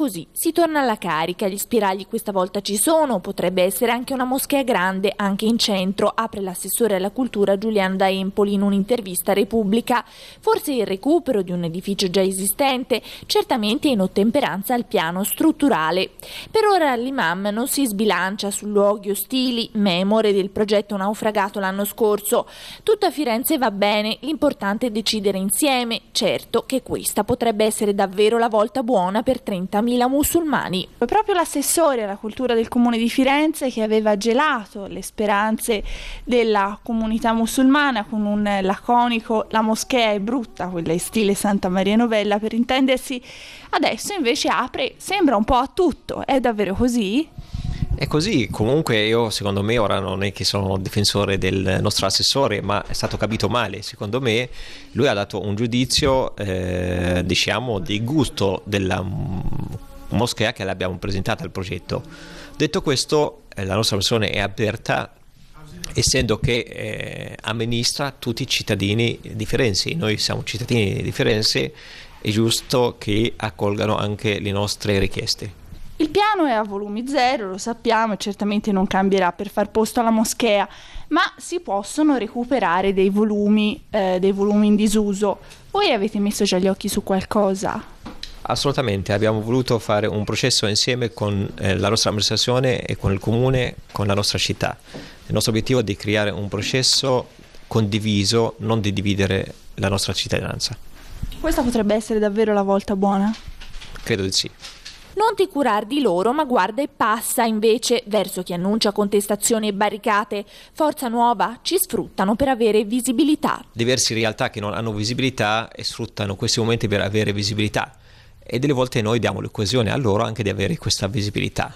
così si torna alla carica, gli spiragli questa volta ci sono, potrebbe essere anche una moschea grande, anche in centro, apre l'assessore alla cultura Giuliano da Empoli in un'intervista a Repubblica. Forse il recupero di un edificio già esistente, certamente in ottemperanza al piano strutturale. Per ora l'imam non si sbilancia su luoghi ostili, memore del progetto naufragato l'anno scorso. Tutto a Firenze va bene, l'importante è decidere insieme, certo che questa potrebbe essere davvero la volta buona per 30 minuti. 20.000 musulmani. Proprio l'assessore alla cultura del comune di Firenze che aveva gelato le speranze della comunità musulmana con un laconico la moschea è brutta, quella in stile Santa Maria Novella per intendersi, adesso invece apre, sembra un po' a tutto, è davvero così? È così, comunque io secondo me ora non è che sono difensore del nostro assessore, ma è stato capito male, secondo me lui ha dato un giudizio eh, diciamo di gusto della moschea che l'abbiamo presentata al progetto. Detto questo, eh, la nostra missione è aperta essendo che eh, amministra tutti i cittadini di Firenze, noi siamo cittadini di Firenze, è giusto che accolgano anche le nostre richieste. Il piano è a volumi zero, lo sappiamo, e certamente non cambierà per far posto alla moschea, ma si possono recuperare dei volumi, eh, dei volumi in disuso. Voi avete messo già gli occhi su qualcosa? Assolutamente, abbiamo voluto fare un processo insieme con eh, la nostra amministrazione e con il comune, con la nostra città. Il nostro obiettivo è di creare un processo condiviso, non di dividere la nostra cittadinanza. Questa potrebbe essere davvero la volta buona? Credo di sì. Non ti curar di loro, ma guarda e passa invece verso chi annuncia contestazioni e barricate. Forza Nuova ci sfruttano per avere visibilità. Diverse realtà che non hanno visibilità e sfruttano questi momenti per avere visibilità e delle volte noi diamo l'occasione a loro anche di avere questa visibilità.